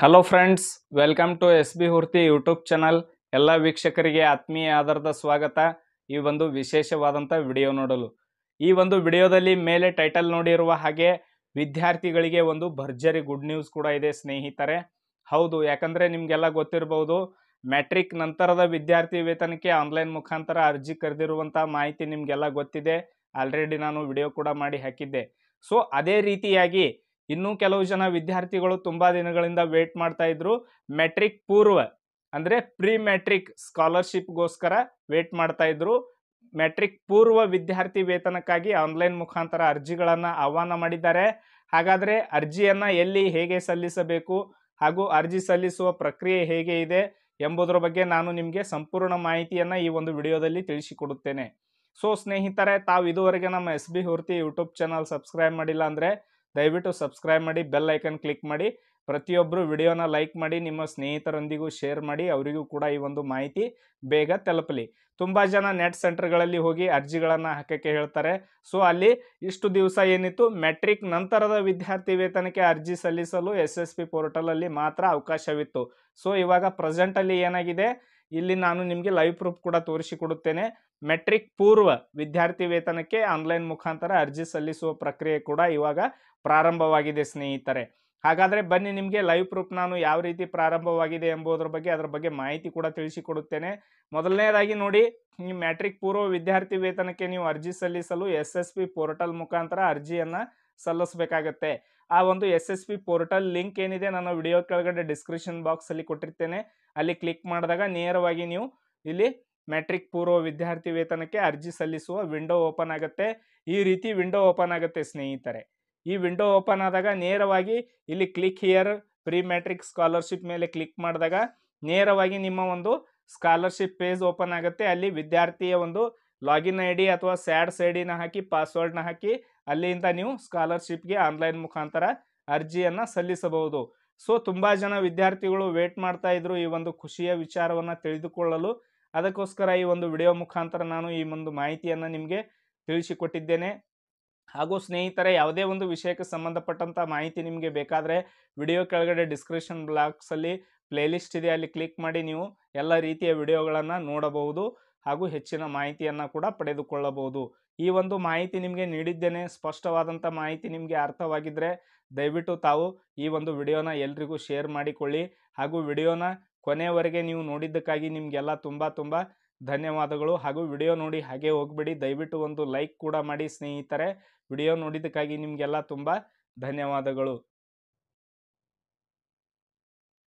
hello friends welcome to S B Hurti YouTube channel ಎಲ್ಲ ವೀಕ್ಷಕರಿಗೆ ಆತ್ಮೀಯ ಆಧಾರದ ಸ್ವಾಗತ ಈ ಒಂದು ವಿಶೇಷವಾದಂಥ ವಿಡಿಯೋ ನೋಡಲು ಈ ಒಂದು ವಿಡಿಯೋದಲ್ಲಿ ಮೇಲೆ ಟೈಟಲ್ ನೋಡಿರುವ ಹಾಗೆ ವಿದ್ಯಾರ್ಥಿಗಳಿಗೆ ಒಂದು ಭರ್ಜರಿ ಗುಡ್ ನ್ಯೂಸ್ ಕೂಡ ಇದೆ ಸ್ನೇಹಿತರೆ ಹೌದು ಯಾಕಂದರೆ ನಿಮಗೆಲ್ಲ ಗೊತ್ತಿರಬಹುದು ಮ್ಯಾಟ್ರಿಕ್ ನಂತರದ ವಿದ್ಯಾರ್ಥಿ ವೇತನಕ್ಕೆ ಆನ್ಲೈನ್ ಮುಖಾಂತರ ಅರ್ಜಿ ಕರೆದಿರುವಂಥ ಮಾಹಿತಿ ನಿಮಗೆಲ್ಲ ಗೊತ್ತಿದೆ ಆಲ್ರೆಡಿ ನಾನು ವಿಡಿಯೋ ಕೂಡ ಮಾಡಿ ಹಾಕಿದ್ದೆ ಸೊ ಅದೇ ರೀತಿಯಾಗಿ ಇನ್ನೂ ಕೆಲವು ಜನ ವಿದ್ಯಾರ್ಥಿಗಳು ತುಂಬ ದಿನಗಳಿಂದ ವೇಟ್ ಮಾಡ್ತಾ ಇದ್ರು ಮೆಟ್ರಿಕ್ ಪೂರ್ವ ಅಂದರೆ ಪ್ರೀ ಮೆಟ್ರಿಕ್ ಸ್ಕಾಲರ್ಶಿಪ್ಗೋಸ್ಕರ ವೇಟ್ ಮಾಡ್ತಾ ಇದ್ರು ಮೆಟ್ರಿಕ್ ಪೂರ್ವ ವಿದ್ಯಾರ್ಥಿ ವೇತನಕ್ಕಾಗಿ ಆನ್ಲೈನ್ ಮುಖಾಂತರ ಅರ್ಜಿಗಳನ್ನು ಆಹ್ವಾನ ಮಾಡಿದ್ದಾರೆ ಹಾಗಾದರೆ ಅರ್ಜಿಯನ್ನು ಎಲ್ಲಿ ಹೇಗೆ ಸಲ್ಲಿಸಬೇಕು ಹಾಗೂ ಅರ್ಜಿ ಸಲ್ಲಿಸುವ ಪ್ರಕ್ರಿಯೆ ಹೇಗೆ ಇದೆ ಎಂಬುದರ ಬಗ್ಗೆ ನಾನು ನಿಮಗೆ ಸಂಪೂರ್ಣ ಮಾಹಿತಿಯನ್ನು ಈ ಒಂದು ವಿಡಿಯೋದಲ್ಲಿ ತಿಳಿಸಿಕೊಡುತ್ತೇನೆ ಸೊ ಸ್ನೇಹಿತರೆ ತಾವು ಇದುವರೆಗೆ ನಮ್ಮ S B Horti YouTube channel subscribe ಮಾಡಿಲ್ಲ ಅಂದರೆ ದಯವಿಟ್ಟು ಸಬ್ಸ್ಕ್ರೈಬ್ ಮಾಡಿ ಬೆಲ್ ಐಕನ್ ಕ್ಲಿಕ್ ಮಾಡಿ ಪ್ರತಿಯೊಬ್ಬರು ವಿಡಿಯೋನ ಲೈಕ್ ಮಾಡಿ ನಿಮ್ಮ ಸ್ನೇಹಿತರೊಂದಿಗೂ ಶೇರ್ ಮಾಡಿ ಅವರಿಗೂ ಕೂಡ ಈ ಒಂದು ಮಾಹಿತಿ ಬೇಗ ತಲುಪಲಿ ತುಂಬ ಜನ ನೆಟ್ ಸೆಂಟರ್ಗಳಲ್ಲಿ ಹೋಗಿ ಅರ್ಜಿಗಳನ್ನು ಹಾಕೋಕ್ಕೆ ಹೇಳ್ತಾರೆ ಸೊ ಅಲ್ಲಿ ಇಷ್ಟು ದಿವಸ ಏನಿತ್ತು ಮೆಟ್ರಿಕ್ ನಂತರದ ವಿದ್ಯಾರ್ಥಿ ವೇತನಕ್ಕೆ ಅರ್ಜಿ ಸಲ್ಲಿಸಲು ಎಸ್ ಎಸ್ ಪಿ ಪೋರ್ಟಲಲ್ಲಿ ಮಾತ್ರ ಅವಕಾಶವಿತ್ತು ಸೊ ಇವಾಗ ಪ್ರೆಸೆಂಟಲ್ಲಿ ಏನಾಗಿದೆ ಇಲ್ಲಿ ನಾನು ನಿಮಗೆ ಲೈವ್ ಪ್ರೂಫ್ ಕೂಡ ತೋರಿಸಿಕೊಡುತ್ತೇನೆ ಮೆಟ್ರಿಕ್ ಪೂರ್ವ ವಿದ್ಯಾರ್ಥಿ ವೇತನಕ್ಕೆ ಆನ್ಲೈನ್ ಮುಖಾಂತರ ಅರ್ಜಿ ಸಲ್ಲಿಸುವ ಪ್ರಕ್ರಿಯೆ ಕೂಡ ಇವಾಗ ಪ್ರಾರಂಭವಾಗಿದೆ ಸ್ನೇಹಿತರೆ ಹಾಗಾದರೆ ಬನ್ನಿ ನಿಮಗೆ ಲೈವ್ ಪ್ರೂಫ್ ನಾನು ಯಾವ ರೀತಿ ಪ್ರಾರಂಭವಾಗಿದೆ ಎಂಬುದರ ಬಗ್ಗೆ ಅದರ ಬಗ್ಗೆ ಮಾಹಿತಿ ಕೂಡ ತಿಳಿಸಿಕೊಡುತ್ತೇನೆ ಮೊದಲನೇದಾಗಿ ನೋಡಿ ಈ ಮ್ಯಾಟ್ರಿಕ್ ಪೂರ್ವ ವಿದ್ಯಾರ್ಥಿ ವೇತನಕ್ಕೆ ನೀವು ಅರ್ಜಿ ಸಲ್ಲಿಸಲು ಎಸ್ ಎಸ್ ಪಿ ಪೋರ್ಟಲ್ ಮುಖಾಂತರ ಅರ್ಜಿಯನ್ನು ಸಲ್ಲಿಸಬೇಕಾಗತ್ತೆ ಆ ಒಂದು S S P portal link ಏನಿದೆ ನಾನು ವಿಡಿಯೋ ಕೆಳಗಡೆ ಡಿಸ್ಕ್ರಿಪ್ಷನ್ ಬಾಕ್ಸಲ್ಲಿ ಕೊಟ್ಟಿರ್ತೇನೆ ಅಲ್ಲಿ ಕ್ಲಿಕ್ ಮಾಡಿದಾಗ ನೇರವಾಗಿ ನೀವು ಇಲ್ಲಿ ಮೆಟ್ರಿಕ್ ಪೂರ್ವ ವಿದ್ಯಾರ್ಥಿ ವೇತನಕ್ಕೆ ಅರ್ಜಿ ಸಲ್ಲಿಸುವ ವಿಂಡೋ ಓಪನ್ ಆಗುತ್ತೆ ಈ ರೀತಿ ವಿಂಡೋ ಓಪನ್ ಆಗುತ್ತೆ ಸ್ನೇಹಿತರೆ ಈ ವಿಂಡೋ ಓಪನ್ ಆದಾಗ ನೇರವಾಗಿ ಇಲ್ಲಿ click here pre matric scholarship ಮೇಲೆ ಕ್ಲಿಕ್ ಮಾಡಿದಾಗ ನೇರವಾಗಿ ನಿಮ್ಮ ಒಂದು ಸ್ಕಾಲರ್ಶಿಪ್ ಪೇಜ್ ಓಪನ್ ಆಗುತ್ತೆ ಅಲ್ಲಿ ವಿದ್ಯಾರ್ಥಿಯ ಒಂದು ಲಾಗಿನ್ ಐ ಡಿ ಅಥವಾ ಸ್ಯಾಡ್ ಐಡಿನ ಹಾಕಿ ಪಾಸ್ವರ್ಡ್ನ ಹಾಕಿ ಅಲ್ಲಿಂದ ನೀವು ಸ್ಕಾಲರ್ಶಿಪ್ಗೆ ಆನ್ಲೈನ್ ಮುಖಾಂತರ ಅರ್ಜಿಯನ್ನು ಸಲ್ಲಿಸಬಹುದು ಸೊ ತುಂಬ ಜನ ವಿದ್ಯಾರ್ಥಿಗಳು ವೇಟ್ ಮಾಡ್ತಾ ಇದ್ರು ಈ ಒಂದು ಖುಷಿಯ ವಿಚಾರವನ್ನು ತಿಳಿದುಕೊಳ್ಳಲು ಅದಕ್ಕೋಸ್ಕರ ಈ ಒಂದು ವಿಡಿಯೋ ಮುಖಾಂತರ ನಾನು ಈ ಒಂದು ಮಾಹಿತಿಯನ್ನು ನಿಮಗೆ ತಿಳಿಸಿಕೊಟ್ಟಿದ್ದೇನೆ ಹಾಗೂ ಸ್ನೇಹಿತರೆ ಯಾವುದೇ ಒಂದು ವಿಷಯಕ್ಕೆ ಸಂಬಂಧಪಟ್ಟಂಥ ಮಾಹಿತಿ ನಿಮಗೆ ಬೇಕಾದರೆ ವಿಡಿಯೋ ಕೆಳಗಡೆ ಡಿಸ್ಕ್ರಿಪ್ಷನ್ ಬ್ಲಾಕ್ಸಲ್ಲಿ ಪ್ಲೇಲಿಸ್ಟ್ ಇದೆ ಅಲ್ಲಿ ಕ್ಲಿಕ್ ಮಾಡಿ ನೀವು ಎಲ್ಲ ರೀತಿಯ ವಿಡಿಯೋಗಳನ್ನು ನೋಡಬಹುದು ಹಾಗೂ ಹೆಚ್ಚಿನ ಮಾಹಿತಿಯನ್ನು ಕೂಡ ಪಡೆದುಕೊಳ್ಳಬಹುದು ಈ ಒಂದು ಮಾಹಿತಿ ನಿಮಗೆ ನೀಡಿದ್ದೇನೆ ಸ್ಪಷ್ಟವಾದಂಥ ಮಾಹಿತಿ ನಿಮಗೆ ಅರ್ಥವಾಗಿದ್ದರೆ ದಯವಿಟ್ಟು ತಾವು ಈ ಒಂದು ವಿಡಿಯೋನ ಎಲ್ರಿಗೂ ಶೇರ್ ಮಾಡಿಕೊಳ್ಳಿ ಹಾಗೂ ವಿಡಿಯೋನ ಕೊನೆಯವರೆಗೆ ನೀವು ನೋಡಿದ್ದಕ್ಕಾಗಿ ನಿಮಗೆಲ್ಲ ತುಂಬ ತುಂಬ ಧನ್ಯವಾದಗಳು ಹಾಗೂ ವಿಡಿಯೋ ನೋಡಿ ಹಾಗೆ ಹೋಗ್ಬಿಡಿ ದಯವಿಟ್ಟು ಒಂದು ಲೈಕ್ ಕೂಡ ಮಾಡಿ ಸ್ನೇಹಿತರೆ ವಿಡಿಯೋ ನೋಡಿದ್ದಕ್ಕಾಗಿ ನಿಮಗೆಲ್ಲ ತುಂಬ ಧನ್ಯವಾದಗಳು